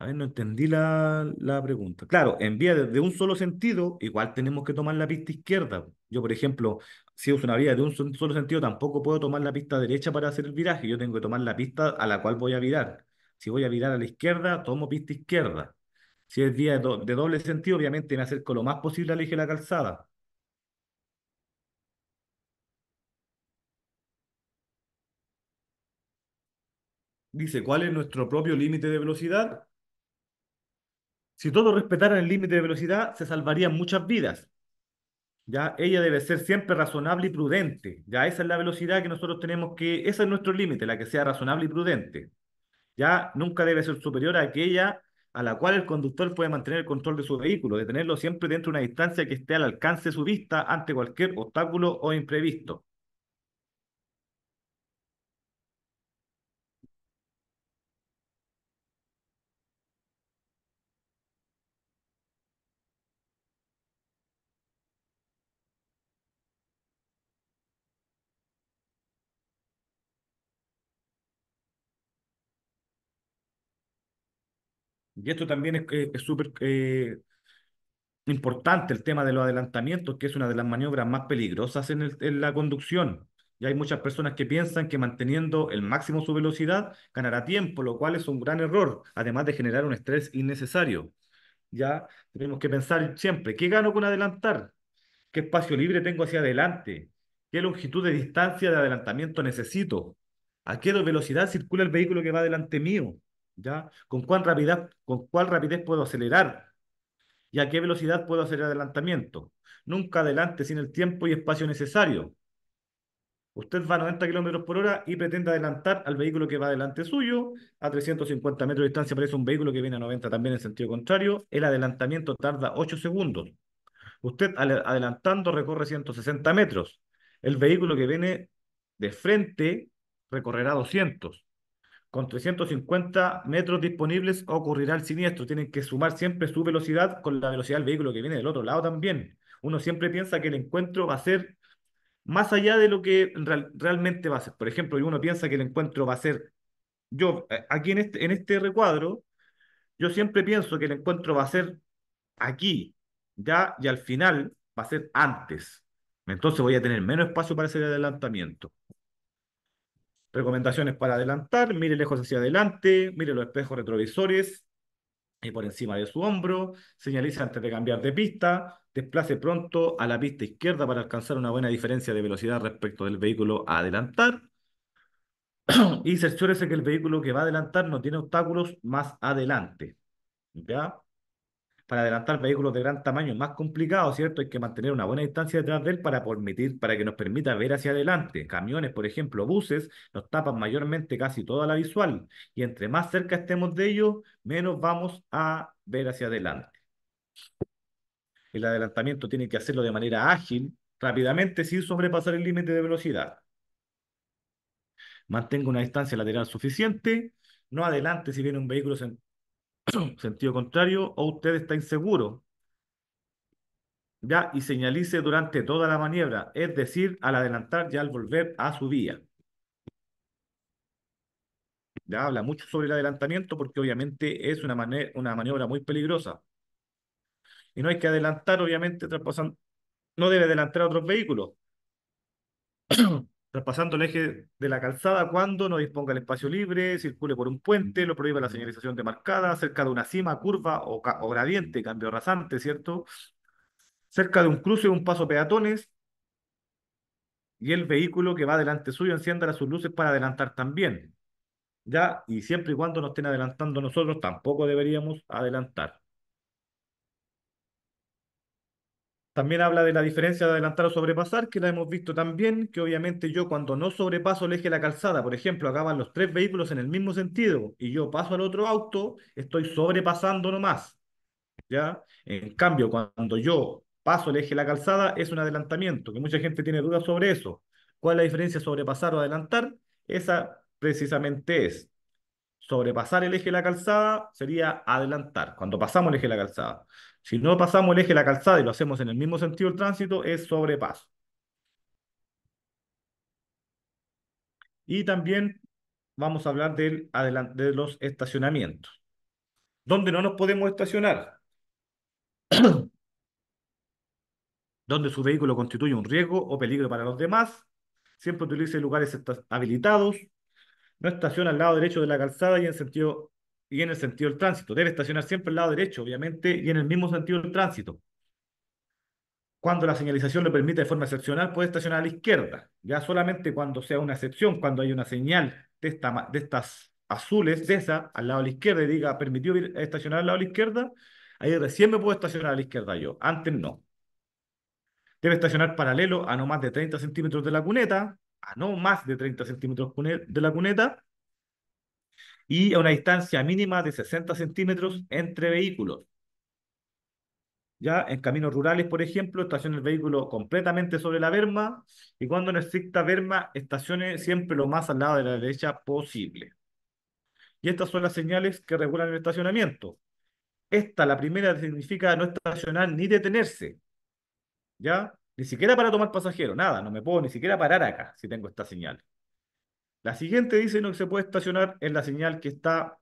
A ver, no entendí la, pregunta. Claro, en vía de un solo sentido, igual tenemos que tomar la pista izquierda. Yo, por ejemplo, si uso una vía de un solo sentido, tampoco puedo tomar la pista derecha para hacer el viraje. Yo tengo que tomar la pista a la cual voy a virar. Si voy a virar a la izquierda, tomo pista izquierda. Si es vía de, doble sentido, obviamente me acerco lo más posible al eje la calzada. Dice, ¿cuál es nuestro propio límite de velocidad? Si todos respetaran el límite de velocidad, se salvarían muchas vidas. ¿ya? Ella debe ser siempre razonable y prudente. ¿ya? Esa es la velocidad que nosotros tenemos que... esa es nuestro límite, la que sea razonable y prudente. ¿ya? Nunca debe ser superior a aquella a la cual el conductor puede mantener el control de su vehículo, tenerlo siempre dentro de una distancia que esté al alcance de su vista ante cualquier obstáculo o imprevisto. Y esto también es eh, súper eh, importante, el tema de los adelantamientos, que es una de las maniobras más peligrosas en, en la conducción. Y hay muchas personas que piensan que manteniendo el máximo su velocidad ganará tiempo, lo cual es un gran error, además de generar un estrés innecesario. Ya tenemos que pensar siempre, ¿qué gano con adelantar? ¿Qué espacio libre tengo hacia adelante? ¿Qué longitud de distancia de adelantamiento necesito? ¿A qué velocidad circula el vehículo que va delante mío? ¿Con cuál rapidez, puedo acelerar? ¿Y a qué velocidad puedo hacer adelantamiento? Nunca adelante sin el tiempo y espacio necesario. Usted va a 90 kilómetros por hora y pretende adelantar al vehículo que va delante suyo. A 350 metros de distancia aparece un vehículo que viene a 90 también en sentido contrario. El adelantamiento tarda 8 segundos. Usted adelantando recorre 160 metros. El vehículo que viene de frente recorrerá 200 con 350 metros disponibles ocurrirá el siniestro. Tienen que sumar siempre su velocidad con la velocidad del vehículo que viene del otro lado también. Uno siempre piensa que el encuentro va a ser más allá de lo que realmente va a ser. Por ejemplo, uno piensa que el encuentro va a ser... Yo, eh, aquí en este, en este recuadro, yo siempre pienso que el encuentro va a ser aquí, ya, y al final va a ser antes. Entonces voy a tener menos espacio para ese adelantamiento. Recomendaciones para adelantar, mire lejos hacia adelante, mire los espejos retrovisores y eh, por encima de su hombro, señalice antes de cambiar de pista, desplace pronto a la pista izquierda para alcanzar una buena diferencia de velocidad respecto del vehículo a adelantar y cerciórese que el vehículo que va a adelantar no tiene obstáculos más adelante. ¿Ya? para adelantar vehículos de gran tamaño es más complicado, ¿cierto? Hay que mantener una buena distancia detrás de él para, permitir, para que nos permita ver hacia adelante. Camiones, por ejemplo, buses, nos tapan mayormente casi toda la visual y entre más cerca estemos de ellos, menos vamos a ver hacia adelante. El adelantamiento tiene que hacerlo de manera ágil, rápidamente, sin sobrepasar el límite de velocidad. Mantengo una distancia lateral suficiente, no adelante si viene un vehículo sentido contrario, o usted está inseguro. Ya, y señalice durante toda la maniobra, es decir, al adelantar ya al volver a su vía. Ya habla mucho sobre el adelantamiento porque obviamente es una, una maniobra muy peligrosa. Y no hay que adelantar, obviamente, traspasando, no debe adelantar a otros vehículos. traspasando el eje de la calzada cuando no disponga el espacio libre, circule por un puente, lo prohíbe la señalización demarcada, cerca de una cima, curva o, gradiente, cambio rasante, ¿cierto? Cerca de un cruce o un paso peatones, y el vehículo que va delante suyo encienda sus luces para adelantar también. Ya, y siempre y cuando no estén adelantando nosotros, tampoco deberíamos adelantar. También habla de la diferencia de adelantar o sobrepasar, que la hemos visto también, que obviamente yo cuando no sobrepaso el eje de la calzada, por ejemplo, acaban los tres vehículos en el mismo sentido y yo paso al otro auto, estoy sobrepasando nomás. ¿ya? En cambio, cuando yo paso el eje de la calzada, es un adelantamiento, que mucha gente tiene dudas sobre eso. ¿Cuál es la diferencia sobrepasar o adelantar? Esa precisamente es. Sobrepasar el eje de la calzada sería adelantar, cuando pasamos el eje de la calzada. Si no pasamos el eje de la calzada y lo hacemos en el mismo sentido del tránsito, es sobrepaso. Y también vamos a hablar del, de los estacionamientos. ¿Dónde no nos podemos estacionar? donde su vehículo constituye un riesgo o peligro para los demás. Siempre utilice lugares habilitados. No estaciona al lado derecho de la calzada y en sentido y en el sentido del tránsito. Debe estacionar siempre al lado derecho, obviamente, y en el mismo sentido del tránsito. Cuando la señalización lo permite de forma excepcional, puede estacionar a la izquierda. Ya solamente cuando sea una excepción, cuando hay una señal de, esta, de estas azules, de esa, al lado de la izquierda, y diga, permitió estacionar al lado de la izquierda, ahí recién me puedo estacionar a la izquierda yo. Antes no. Debe estacionar paralelo a no más de 30 centímetros de la cuneta, a no más de 30 centímetros de la cuneta, y a una distancia mínima de 60 centímetros entre vehículos. Ya en caminos rurales, por ejemplo, estaciona el vehículo completamente sobre la berma y cuando no exista berma, estacione siempre lo más al lado de la derecha posible. Y estas son las señales que regulan el estacionamiento. Esta, la primera, significa no estacionar ni detenerse. ¿Ya? Ni siquiera para tomar pasajero, nada, no me puedo ni siquiera parar acá si tengo esta señal. La siguiente dice no se puede estacionar en la señal que está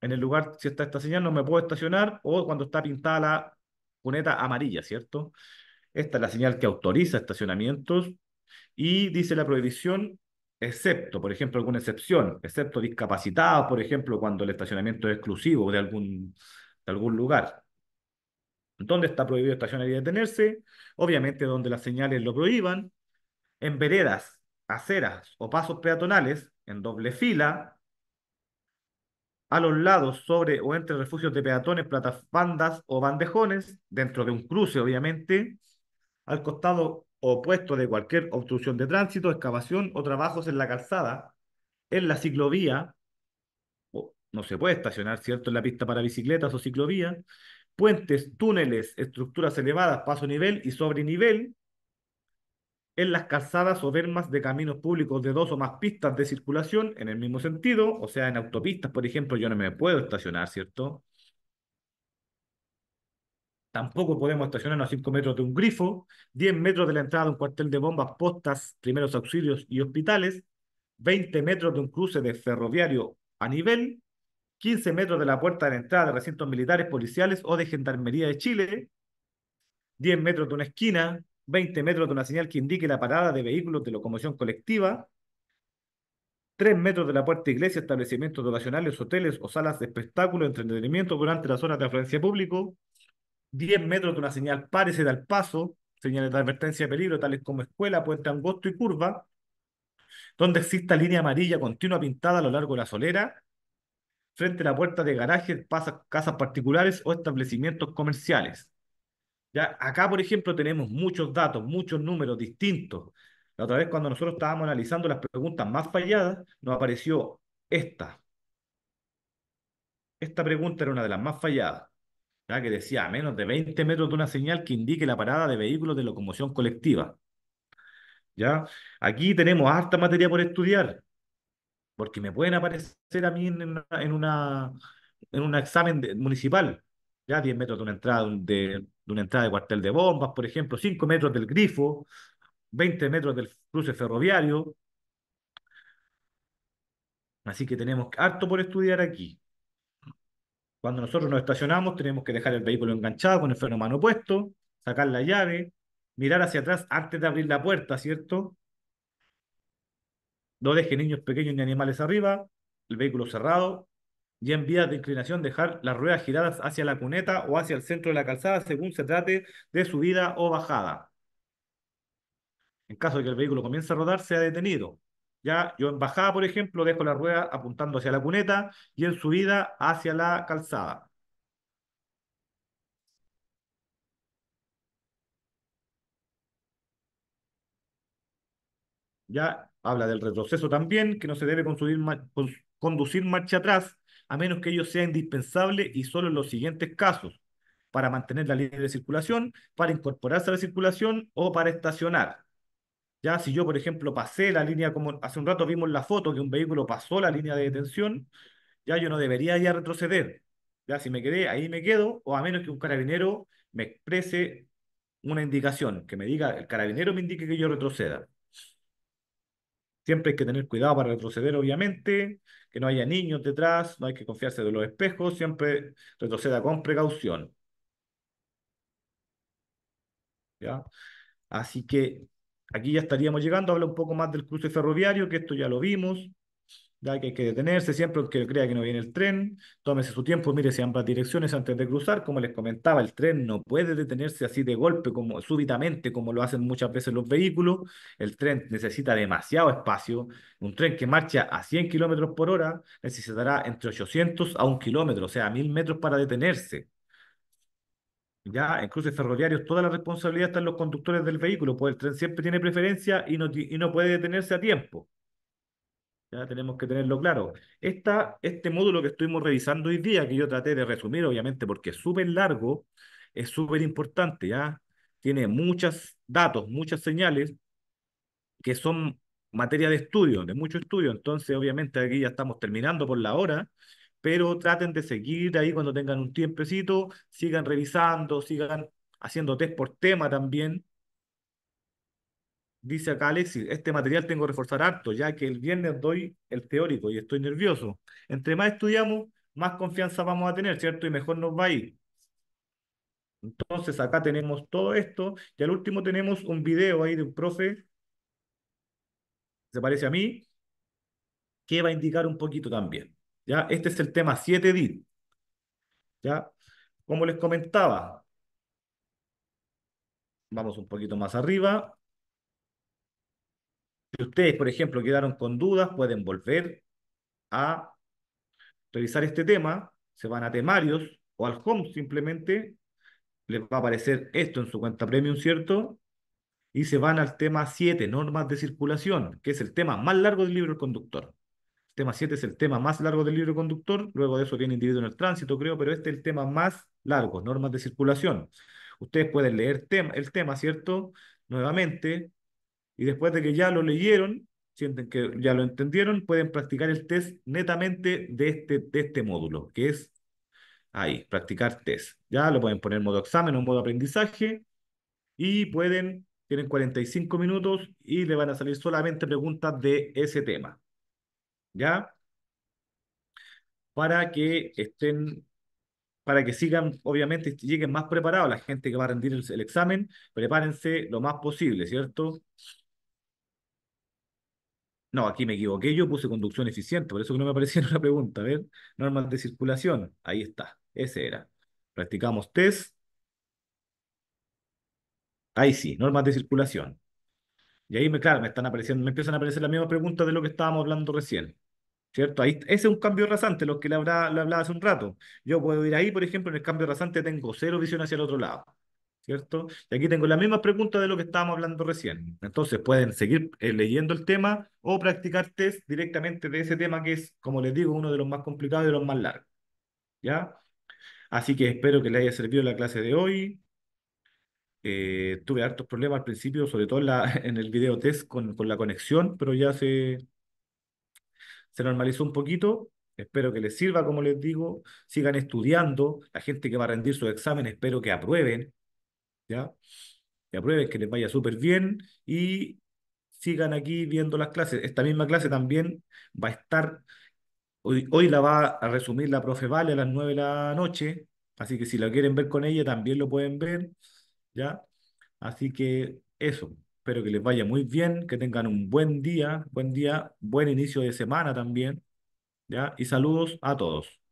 en el lugar, si está esta señal no me puedo estacionar o cuando está pintada la cuneta amarilla, ¿cierto? Esta es la señal que autoriza estacionamientos y dice la prohibición excepto, por ejemplo, alguna excepción, excepto discapacitados, por ejemplo, cuando el estacionamiento es exclusivo de algún, de algún lugar. ¿Dónde está prohibido estacionar y detenerse? Obviamente donde las señales lo prohíban. En veredas, aceras o pasos peatonales en doble fila, a los lados, sobre o entre refugios de peatones, platafandas o bandejones, dentro de un cruce, obviamente, al costado opuesto de cualquier obstrucción de tránsito, excavación o trabajos en la calzada, en la ciclovía, no se puede estacionar, ¿cierto?, en la pista para bicicletas o ciclovía, puentes, túneles, estructuras elevadas, paso nivel y sobre nivel, en las calzadas o vermas de caminos públicos de dos o más pistas de circulación en el mismo sentido, o sea, en autopistas, por ejemplo, yo no me puedo estacionar, ¿cierto? Tampoco podemos estacionarnos a 5 metros de un grifo, 10 metros de la entrada de un cuartel de bombas, postas, primeros auxilios y hospitales, 20 metros de un cruce de ferroviario a nivel, 15 metros de la puerta de la entrada de recintos militares, policiales o de Gendarmería de Chile, 10 metros de una esquina, 20 metros de una señal que indique la parada de vehículos de locomoción colectiva, 3 metros de la puerta de iglesia, establecimientos educacionales hoteles o salas de espectáculos, entretenimiento durante la zona de afluencia público, 10 metros de una señal de al paso, señales de advertencia de peligro, tales como escuela, puente angosto y curva, donde exista línea amarilla continua pintada a lo largo de la solera, frente a la puerta de garajes, casas particulares o establecimientos comerciales. Acá, por ejemplo, tenemos muchos datos, muchos números distintos. La otra vez cuando nosotros estábamos analizando las preguntas más falladas, nos apareció esta. Esta pregunta era una de las más falladas, ¿ya? que decía a menos de 20 metros de una señal que indique la parada de vehículos de locomoción colectiva. ¿ya? Aquí tenemos harta materia por estudiar, porque me pueden aparecer a mí en una, en un examen municipal, ya 10 metros de una entrada de, de una entrada de cuartel de bombas, por ejemplo, 5 metros del grifo, 20 metros del cruce ferroviario. Así que tenemos harto por estudiar aquí. Cuando nosotros nos estacionamos, tenemos que dejar el vehículo enganchado con el freno mano puesto, sacar la llave, mirar hacia atrás antes de abrir la puerta, ¿cierto? No deje niños pequeños ni animales arriba, el vehículo cerrado, y en vías de inclinación dejar las ruedas giradas hacia la cuneta o hacia el centro de la calzada según se trate de subida o bajada. En caso de que el vehículo comience a rodar, sea detenido. Ya yo en bajada, por ejemplo, dejo la rueda apuntando hacia la cuneta y en subida hacia la calzada. Ya habla del retroceso también, que no se debe conducir marcha atrás, a menos que ello sea indispensable y solo en los siguientes casos, para mantener la línea de circulación, para incorporarse a la circulación o para estacionar. Ya si yo, por ejemplo, pasé la línea, como hace un rato vimos la foto que un vehículo pasó la línea de detención, ya yo no debería ya retroceder. Ya si me quedé, ahí me quedo, o a menos que un carabinero me exprese una indicación, que me diga, el carabinero me indique que yo retroceda. Siempre hay que tener cuidado para retroceder, obviamente, que no haya niños detrás, no hay que confiarse de los espejos, siempre retroceda con precaución. ¿Ya? Así que aquí ya estaríamos llegando, habla un poco más del cruce ferroviario, que esto ya lo vimos, ya que hay que detenerse siempre que crea que no viene el tren, tómese su tiempo, mire si ambas direcciones antes de cruzar, como les comentaba, el tren no puede detenerse así de golpe, como súbitamente, como lo hacen muchas veces los vehículos, el tren necesita demasiado espacio, un tren que marcha a 100 kilómetros por hora necesitará entre 800 a 1 kilómetro, o sea, 1000 metros para detenerse. Ya, en cruces ferroviarios toda la responsabilidad está en los conductores del vehículo, pues el tren siempre tiene preferencia y no, y no puede detenerse a tiempo. Ya tenemos que tenerlo claro. este módulo que estuvimos revisando hoy día, que yo traté de resumir, obviamente, porque es súper largo, es súper importante, ¿ya? Tiene muchos datos, muchas señales que son materia de estudio, de mucho estudio. Entonces, obviamente, aquí ya estamos terminando por la hora, pero traten de seguir ahí cuando tengan un tiempecito, sigan revisando, sigan haciendo test por tema también, Dice acá Alexis, este material tengo que reforzar harto, ya que el viernes doy el teórico y estoy nervioso. Entre más estudiamos, más confianza vamos a tener, ¿cierto? Y mejor nos va a ir. Entonces acá tenemos todo esto y al último tenemos un video ahí de un profe, se parece a mí, que va a indicar un poquito también. ¿ya? Este es el tema 7D. ¿ya? Como les comentaba, vamos un poquito más arriba. Si ustedes, por ejemplo, quedaron con dudas, pueden volver a revisar este tema, se van a temarios o al home simplemente, les va a aparecer esto en su cuenta premium, ¿cierto? Y se van al tema 7, normas de circulación, que es el tema más largo del libro conductor. El tema 7 es el tema más largo del libro conductor, luego de eso viene individuo en el tránsito, creo, pero este es el tema más largo, normas de circulación. Ustedes pueden leer tema el tema, ¿cierto? Nuevamente, y después de que ya lo leyeron, sienten que ya lo entendieron, pueden practicar el test netamente de este, de este módulo, que es ahí, practicar test. Ya lo pueden poner en modo examen o en modo aprendizaje y pueden, tienen 45 minutos y le van a salir solamente preguntas de ese tema. ¿Ya? Para que estén, para que sigan, obviamente, lleguen más preparados. La gente que va a rendir el examen, prepárense lo más posible, ¿cierto? No, aquí me equivoqué, yo puse conducción eficiente, por eso que no me aparecía en la pregunta. A ver, normas de circulación, ahí está, ese era. Practicamos test. Ahí sí, normas de circulación. Y ahí, me, claro, me están apareciendo, me empiezan a aparecer las mismas preguntas de lo que estábamos hablando recién. ¿Cierto? Ahí, ese es un cambio rasante, lo que le le hablaba hace un rato. Yo puedo ir ahí, por ejemplo, en el cambio rasante tengo cero visión hacia el otro lado. ¿cierto? Y aquí tengo la misma pregunta de lo que estábamos hablando recién. Entonces pueden seguir eh, leyendo el tema o practicar test directamente de ese tema que es, como les digo, uno de los más complicados y de los más largos. ¿Ya? Así que espero que les haya servido la clase de hoy. Eh, tuve hartos problemas al principio, sobre todo en, el video test con, con la conexión, pero ya se, se normalizó un poquito. Espero que les sirva, como les digo, sigan estudiando. La gente que va a rendir su examen espero que aprueben, ¿ya? Que aprueben, que les vaya súper bien y sigan aquí viendo las clases. Esta misma clase también va a estar, hoy, la va a resumir la profe Vale a las 9 de la noche, así que si la quieren ver con ella también lo pueden ver, ¿ya? Así que eso, espero que les vaya muy bien, que tengan un buen día, buen día, buen inicio de semana también, ¿ya? Y saludos a todos.